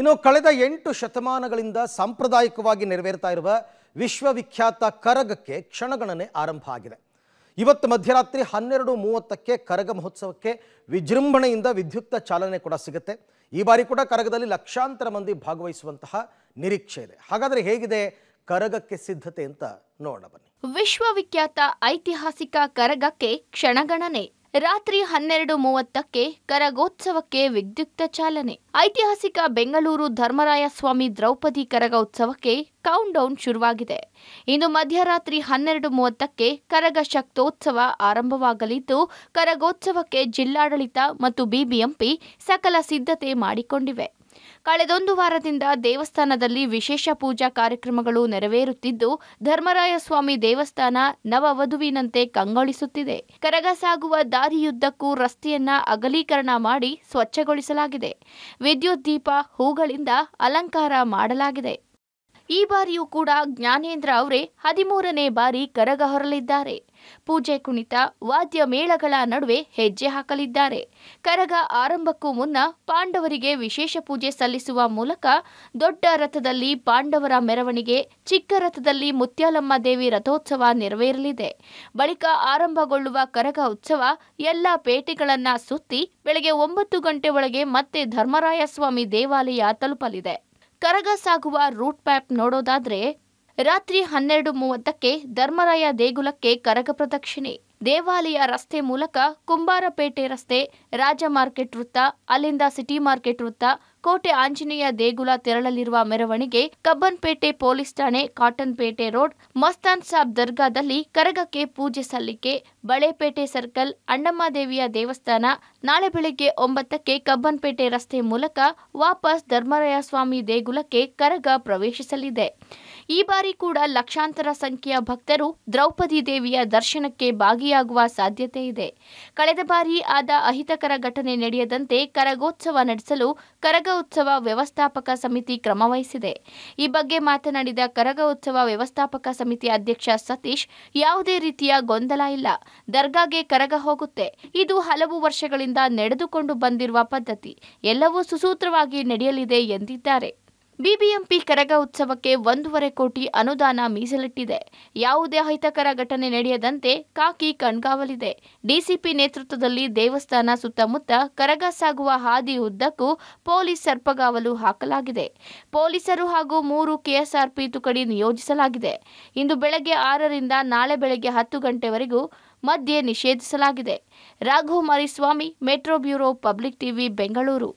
ಇನ್ನು ಕಳೆದ ಎಂಟು ಶತಮಾನಗಳಿಂದ ಸಾಂಪ್ರದಾಯಿಕವಾಗಿ ನೆರವೇರ್ತಾ ಇರುವ ವಿಶ್ವವಿಖ್ಯಾತ ಕರಗಕ್ಕೆ ಕ್ಷಣಗಣನೆ ಆರಂಭ ಆಗಿದೆ ಇವತ್ತು ಮಧ್ಯರಾತ್ರಿ ಹನ್ನೆರಡು ಮೂವತ್ತಕ್ಕೆ ಕರಗ ಮಹೋತ್ಸವಕ್ಕೆ ವಿಜೃಂಭಣೆಯಿಂದ ವಿದ್ಯುಕ್ತ ಚಾಲನೆ ಕೂಡ ಸಿಗುತ್ತೆ ಈ ಬಾರಿ ಕೂಡ ಕರಗದಲ್ಲಿ ಲಕ್ಷಾಂತರ ಮಂದಿ ಭಾಗವಹಿಸುವಂತಹ ನಿರೀಕ್ಷೆ ಇದೆ ಹಾಗಾದರೆ ಹೇಗಿದೆ ಕರಗಕ್ಕೆ ಸಿದ್ಧತೆ ಅಂತ ನೋಡೋಣ ಬನ್ನಿ ವಿಶ್ವವಿಖ್ಯಾತ ಐತಿಹಾಸಿಕ ಕರಗಕ್ಕೆ ಕ್ಷಣಗಣನೆ ರಾತ್ರಿ ಹನ್ನೆರಡು ಮೂವತ್ತಕ್ಕೆ ಕರಗೋತ್ಸವಕ್ಕೆ ವಿದ್ಯುಕ್ತ ಚಾಲನೆ ಐತಿಹಾಸಿಕ ಬೆಂಗಳೂರು ಧರ್ಮರಾಯಸ್ವಾಮಿ ದ್ರೌಪದಿ ಕರಗ ಉತ್ಸವಕ್ಕೆ ಕೌಂಟ್ ಡೌನ್ ಶುರುವಾಗಿದೆ ಇಂದು ಮಧ್ಯರಾತ್ರಿ ಹನ್ನೆರಡು ಮೂವತ್ತಕ್ಕೆ ಕರಗ ಶಕ್ತೋತ್ಸವ ಆರಂಭವಾಗಲಿದ್ದು ಕರಗೋತ್ಸವಕ್ಕೆ ಜಿಲ್ಲಾಡಳಿತ ಮತ್ತು ಬಿಬಿಎಂಪಿ ಸಕಲ ಸಿದ್ಧತೆ ಮಾಡಿಕೊಂಡಿವೆ ಕಳೆದೊಂದು ವಾರದಿಂದ ದೇವಸ್ಥಾನದಲ್ಲಿ ವಿಶೇಷ ಪೂಜಾ ಕಾರ್ಯಕ್ರಮಗಳು ನೆರವೇರುತ್ತಿದ್ದು ಧರ್ಮರಾಯಸ್ವಾಮಿ ದೇವಸ್ಥಾನ ನವವಧುವಿನಂತೆ ಕಂಗೊಳಿಸುತ್ತಿದೆ ಕರಗಸಾಗುವ ದಾರಿಯುದ್ದಕ್ಕೂ ರಸ್ತೆಯನ್ನ ಅಗಲೀಕರಣ ಮಾಡಿ ಸ್ವಚ್ಛಗೊಳಿಸಲಾಗಿದೆ ವಿದ್ಯುತ್ ದೀಪ ಹೂಗಳಿಂದ ಅಲಂಕಾರ ಮಾಡಲಾಗಿದೆ ಈ ಬಾರಿಯೂ ಕೂಡ ಜ್ಞಾನೇಂದ್ರ ಅವರೇ ಹದಿಮೂರನೇ ಬಾರಿ ಕರಗ ಹೊರಲಿದ್ದಾರೆ ಪೂಜೆ ಕುಣಿತ ವಾದ್ಯ ಮೇಳಗಳ ನಡುವೆ ಹೆಜ್ಜೆ ಹಾಕಲಿದ್ದಾರೆ ಕರಗ ಆರಂಭಕ್ಕೂ ಮುನ್ನ ಪಾಂಡವರಿಗೆ ವಿಶೇಷ ಪೂಜೆ ಸಲ್ಲಿಸುವ ಮೂಲಕ ದೊಡ್ಡ ರಥದಲ್ಲಿ ಪಾಂಡವರ ಮೆರವಣಿಗೆ ಚಿಕ್ಕ ರಥದಲ್ಲಿ ಮುತ್ಯಾಲಮ್ಮ ದೇವಿ ರಥೋತ್ಸವ ನೆರವೇರಲಿದೆ ಬಳಿಕ ಆರಂಭಗೊಳ್ಳುವ ಕರಗ ಉತ್ಸವ ಎಲ್ಲ ಪೇಟೆಗಳನ್ನ ಸುತ್ತಿ ಬೆಳಗ್ಗೆ ಒಂಬತ್ತು ಗಂಟೆ ಒಳಗೆ ಮತ್ತೆ ಧರ್ಮರಾಯಸ್ವಾಮಿ ದೇವಾಲಯ ತಲುಪಲಿದೆ ಕರಗ ಸಾಗುವ ರೂಟ್ ಮ್ಯಾಪ್ ನೋಡೋದಾದ್ರೆ ರಾತ್ರಿ ಹನ್ನೆರಡು ಮೂವತ್ತಕ್ಕೆ ಧರ್ಮರಾಯ ದೇಗುಲಕ್ಕೆ ಕರಗ ಪ್ರದಕ್ಷಿಣೆ ದೇವಾಲಯ ರಸ್ತೆ ಮೂಲಕ ಕುಂಬಾರಪೇಟೆ ರಸ್ತೆ ರಾಜ ಮಾರ್ಕೆಟ್ ವೃತ್ತ ಅಲ್ಲಿಂದ ಸಿಟಿ ಮಾರ್ಕೆಟ್ ವೃತ್ತ ಕೋಟೆ ಆಂಜನೇಯ ದೇಗುಲ ತೆರಳಲಿರುವ ಮೆರವಣಿಗೆ ಕಬ್ಬನ್ಪೇಟೆ ಪೊಲೀಸ್ ಠಾಣೆ ಕಾಟನ್ಪೇಟೆ ರೋಡ್ ಮಸ್ತಾನ್ ಸಾಬ್ ದರ್ಗಾದಲ್ಲಿ ಕರಗಕ್ಕೆ ಪೂಜೆ ಸಲ್ಲಿಕೆ ಬಳೆಪೇಟೆ ಸರ್ಕಲ್ ದೇವಿಯ ದೇವಸ್ಥಾನ ನಾಳೆ ಬೆಳಿಗ್ಗೆ ಒಂಬತ್ತಕ್ಕೆ ಕಬ್ಬನ್ಪೇಟೆ ರಸ್ತೆ ಮೂಲಕ ವಾಪಸ್ ಧರ್ಮರಾಯಸ್ವಾಮಿ ದೇಗುಲಕ್ಕೆ ಕರಗ ಪ್ರವೇಶಿಸಲಿದೆ ಈ ಬಾರಿ ಕೂಡ ಲಕ್ಷಾಂತರ ಸಂಖ್ಯೆಯ ಭಕ್ತರು ದ್ರೌಪದಿ ದೇವಿಯ ದರ್ಶನಕ್ಕೆ ಭಾಗಿಯಾಗುವ ಸಾಧ್ಯತೆ ಇದೆ ಕಳೆದ ಬಾರಿ ಆದ ಅಹಿತಕರ ಘಟನೆ ನಡೆಯದಂತೆ ಕರಗೋತ್ಸವ ನಡೆಸಲು ಕರಗ ಉತ್ಸವ ವ್ಯವಸ್ಥಾಪಕ ಸಮಿತಿ ಕ್ರಮವಹಿಸಿದೆ ಈ ಬಗ್ಗೆ ಮಾತನಾಡಿದ ಕರಗ ಉತ್ಸವ ವ್ಯವಸ್ಥಾಪಕ ಸಮಿತಿ ಅಧ್ಯಕ್ಷ ಸತೀಶ್ ಯಾವುದೇ ರೀತಿಯ ಗೊಂದಲ ಇಲ್ಲ ದರ್ಗಾಗೆ ಕರಗ ಹೋಗುತ್ತೆ ಇದು ಹಲವು ವರ್ಷಗಳಿಂದ ನಡೆದುಕೊಂಡು ಬಂದಿರುವ ಪದ್ಧತಿ ಎಲ್ಲವೂ ಸುಸೂತ್ರವಾಗಿ ನಡೆಯಲಿದೆ ಎಂದಿದ್ದಾರೆ ಬಿಬಿಎಂಪಿ ಕರಗ ಉತ್ಸವಕ್ಕೆ ಒಂದೂವರೆ ಕೋಟಿ ಅನುದಾನ ಮೀಸಲಿಟ್ಟಿದೆ ಯಾವುದೇ ಅಹಿತಕರ ಘಟನೆ ನಡೆಯದಂತೆ ಕಾಕಿ ಕಣ್ಗಾವಲಿದೆ ಡಿಸಿಪಿ ನೇತೃತ್ವದಲ್ಲಿ ದೇವಸ್ಥಾನ ಸುತ್ತಮುತ್ತ ಕರಗ ಸಾಗುವ ಹಾದಿ ಉದ್ದಕ್ಕೂ ಪೊಲೀಸ್ ಸರ್ಪಗಾವಲು ಹಾಕಲಾಗಿದೆ ಪೊಲೀಸರು ಹಾಗೂ ಮೂರು ಕೆಎಸ್ಆರ್ಪಿ ತುಕಡಿ ನಿಯೋಜಿಸಲಾಗಿದೆ ಇಂದು ಬೆಳಗ್ಗೆ ಆರರಿಂದ ನಾಳೆ ಬೆಳಗ್ಗೆ ಹತ್ತು ಗಂಟೆವರೆಗೂ ಮಧ್ಯೆ ನಿಷೇಧಿಸಲಾಗಿದೆ Raghu Mariswamy metro bureau public TV Bengaluru